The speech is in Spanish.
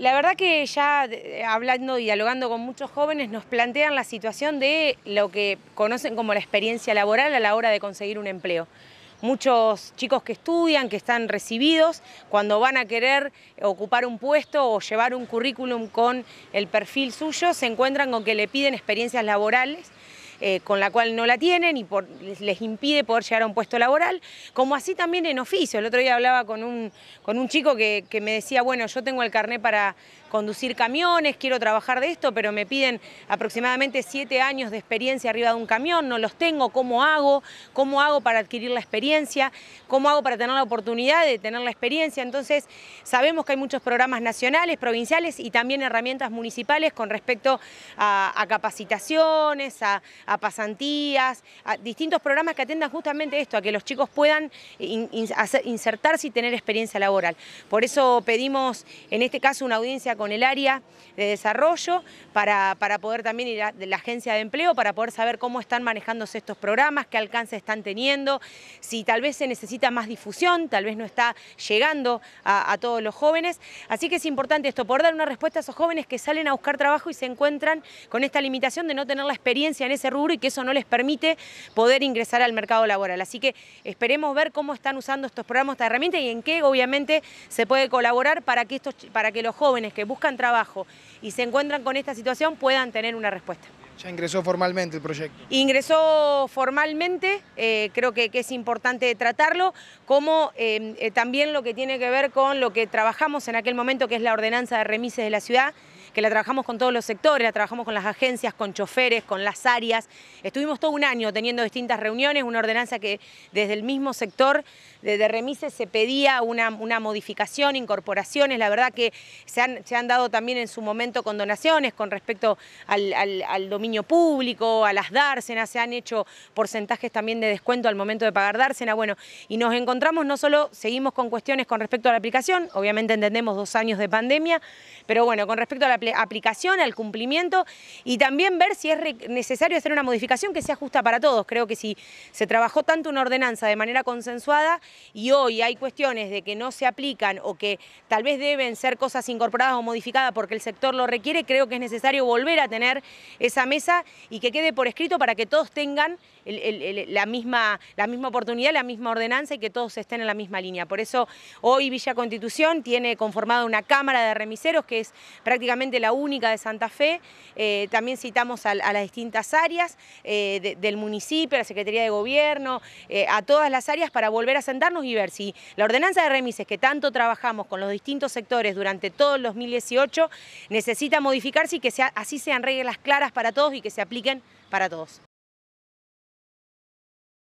La verdad que ya eh, hablando y dialogando con muchos jóvenes nos plantean la situación de lo que conocen como la experiencia laboral a la hora de conseguir un empleo. Muchos chicos que estudian, que están recibidos, cuando van a querer ocupar un puesto o llevar un currículum con el perfil suyo, se encuentran con que le piden experiencias laborales eh, con la cual no la tienen y les impide poder llegar a un puesto laboral, como así también en oficio. El otro día hablaba con un, con un chico que, me decía, bueno, yo tengo el carné para conducir camiones, quiero trabajar de esto, pero me piden aproximadamente siete años de experiencia arriba de un camión, no los tengo, ¿cómo hago? ¿Cómo hago para adquirir la experiencia? ¿Cómo hago para tener la oportunidad de tener la experiencia? Entonces, sabemos que hay muchos programas nacionales, provinciales y también herramientas municipales con respecto a capacitaciones, a, a pasantías, a distintos programas que atendan justamente esto, a que los chicos puedan insertarse y tener experiencia laboral. Por eso pedimos en este caso una audiencia con el área de desarrollo para, para poder también ir a la agencia de empleo, para poder saber cómo están manejándose estos programas, qué alcance están teniendo, si tal vez se necesita más difusión, tal vez no está llegando a, todos los jóvenes. Así que es importante esto, poder dar una respuesta a esos jóvenes que salen a buscar trabajo y se encuentran con esta limitación de no tener la experiencia en ese rubro y que eso no les permite poder ingresar al mercado laboral. Así que esperemos ver cómo están usando estos programas, esta herramienta y en qué obviamente se puede colaborar para que, estos, para que los jóvenes que buscan trabajo y se encuentran con esta situación puedan tener una respuesta. ¿Ya ingresó formalmente el proyecto? Ingresó formalmente, eh, creo que, es importante tratarlo, como em, eh, también lo que tiene que ver con lo que trabajamos en aquel momento, que es la ordenanza de remises de la ciudad, que la trabajamos con todos los sectores, la trabajamos con las agencias, con choferes, con las áreas. Estuvimos todo un año teniendo distintas reuniones, una ordenanza que desde el mismo sector de, remises se pedía una, una, modificación, incorporaciones. La verdad que se han, se han dado también en su momento con donaciones con respecto al, al dominio público, a las dársenas, se han hecho porcentajes también de descuento al momento de pagar dársena. Bueno, y nos encontramos no solo, seguimos con cuestiones con respecto a la aplicación, obviamente entendemos dos años de pandemia, pero bueno, con respecto a la aplicación, al cumplimiento y también ver si es necesario hacer una modificación que sea justa para todos. Creo que si se trabajó tanto una ordenanza de manera consensuada y hoy hay cuestiones de que no se aplican o que tal vez deben ser cosas incorporadas o modificadas porque el sector lo requiere, creo que es necesario volver a tener esa mesa y que quede por escrito para que todos tengan la, misma, la misma oportunidad, la misma ordenanza y que todos estén en la misma línea. Por eso hoy Villa Constitución tiene conformada una Cámara de Remiseros que es prácticamente la única de Santa Fe, eh, también citamos a, las distintas áreas eh, del municipio, a la Secretaría de Gobierno, eh, a todas las áreas para volver a sentarnos y ver si la ordenanza de remises que tanto trabajamos con los distintos sectores durante todo el 2018 necesita modificarse y que así sean reglas claras para todos y que se apliquen para todos.